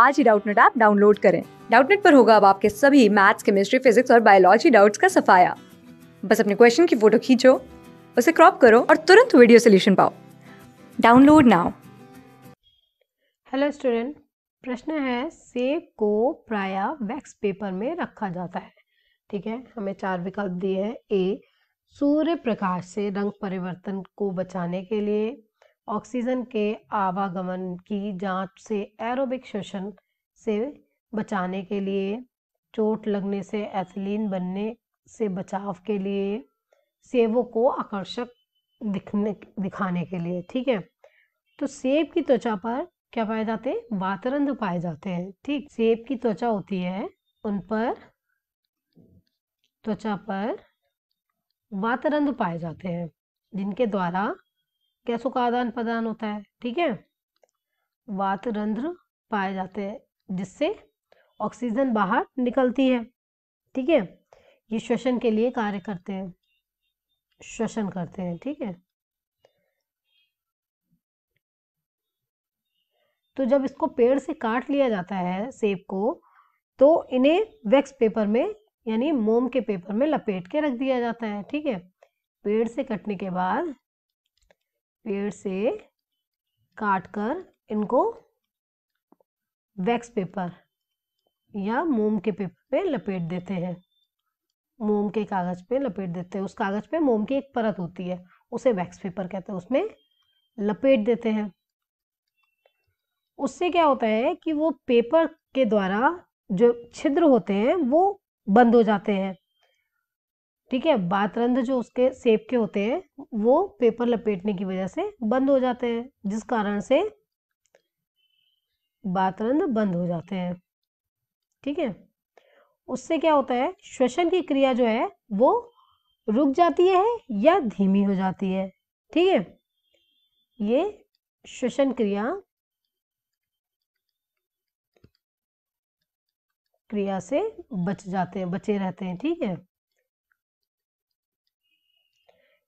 आज ही Doubtnut app download करें डाउटनेट पर होगा अब आपके सभी मैथ्स केमिस्ट्री फिजिक्स और बायोलॉजी डाउट्स का सफाया बस अपने क्वेश्चन की फोटो खींचो उसे क्रॉप करो और तुरंत वीडियो सोल्यूशन पाओ डाउनलोड नाउ हेलो स्टूडेंट प्रश्न है सेब को प्राय वैक्स पेपर में रखा जाता है ठीक है हमें चार विकल्प दिए हैं ए सूर्य प्रकाश से रंग परिवर्तन को बचाने के लिए ऑक्सीजन के आवागमन की जांच से एरोबिक शोषण से बचाने के लिए चोट लगने से एथिलीन बनने से बचाव के लिए सेबों को आकर्षक दिखने दिखाने के लिए ठीक है तो सेब की त्वचा पर क्या पाए जाते हैं वातरंध पाए जाते हैं ठीक सेब की त्वचा होती है उन पर त्वचा पर वातरंध पाए जाते हैं जिनके द्वारा गैसों का आदान प्रदान होता है ठीक है वात रंध्र पाए जाते हैं जिससे ऑक्सीजन बाहर निकलती है ठीक है ये श्वसन के लिए कार्य करते हैं श्वसन करते हैं ठीक है तो जब इसको पेड़ से काट लिया जाता है सेब को तो इन्हें वैक्स पेपर में यानी मोम के पेपर में लपेट के रख दिया जाता है ठीक है पेड़ से कटने के बाद पेड़ से काट कर इनको वैक्स पेपर या मोम के पेपर पे लपेट देते हैं मोम के कागज़ पे लपेट देते हैं उस कागज़ पे मोम की एक परत होती है उसे वैक्स पेपर कहते हैं उसमें लपेट देते हैं उससे क्या होता है कि वो पेपर के द्वारा जो छिद्र होते हैं वो बंद हो जाते हैं ठीक है बातरंध जो उसके सेप के होते हैं वो पेपर लपेटने की वजह से बंद हो जाते हैं जिस कारण से बातरंध बंद हो जाते हैं ठीक है उससे क्या होता है श्वसन की क्रिया जो है वो रुक जाती है या धीमी हो जाती है ठीक है ये श्वसन क्रिया क्रिया से बच जाते हैं बचे रहते हैं ठीक है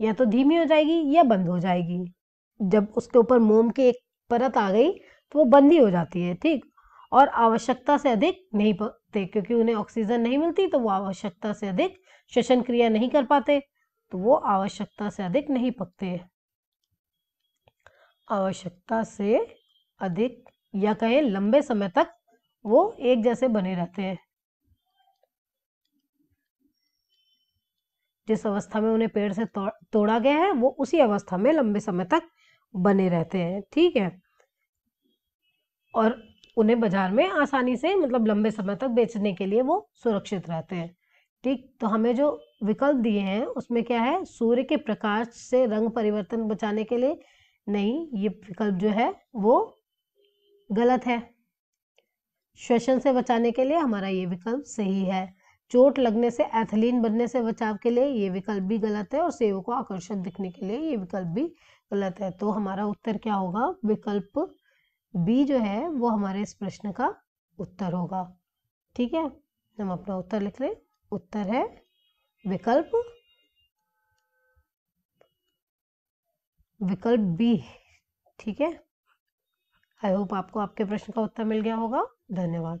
या तो धीमी हो जाएगी या बंद हो जाएगी जब उसके ऊपर मोम की एक परत आ गई तो वो बंद ही हो जाती है ठीक और आवश्यकता से अधिक नहीं पकते क्योंकि उन्हें ऑक्सीजन नहीं मिलती तो वो आवश्यकता से अधिक श्वसन क्रिया नहीं कर पाते तो वो आवश्यकता से अधिक नहीं पकते आवश्यकता से अधिक या कहें लंबे समय तक वो एक जैसे बने रहते हैं जिस अवस्था में उन्हें पेड़ से तोड़ा गया है वो उसी अवस्था में लंबे समय तक बने रहते हैं ठीक है और उन्हें बाजार में आसानी से मतलब लंबे समय तक बेचने के लिए वो सुरक्षित रहते हैं ठीक तो हमें जो विकल्प दिए हैं उसमें क्या है सूर्य के प्रकाश से रंग परिवर्तन बचाने के लिए नहीं ये विकल्प जो है वो गलत है श्वसन से बचाने के लिए हमारा ये विकल्प सही है चोट लगने से एथलीन बनने से बचाव के लिए ये विकल्प भी गलत है और सेव को आकर्षक दिखने के लिए ये विकल्प भी गलत है तो हमारा उत्तर क्या होगा विकल्प बी जो है वो हमारे इस प्रश्न का उत्तर होगा ठीक है हम अपना उत्तर लिख लें उत्तर है विकल्प विकल्प बी ठीक है आई होप आपको आपके प्रश्न का उत्तर मिल गया होगा धन्यवाद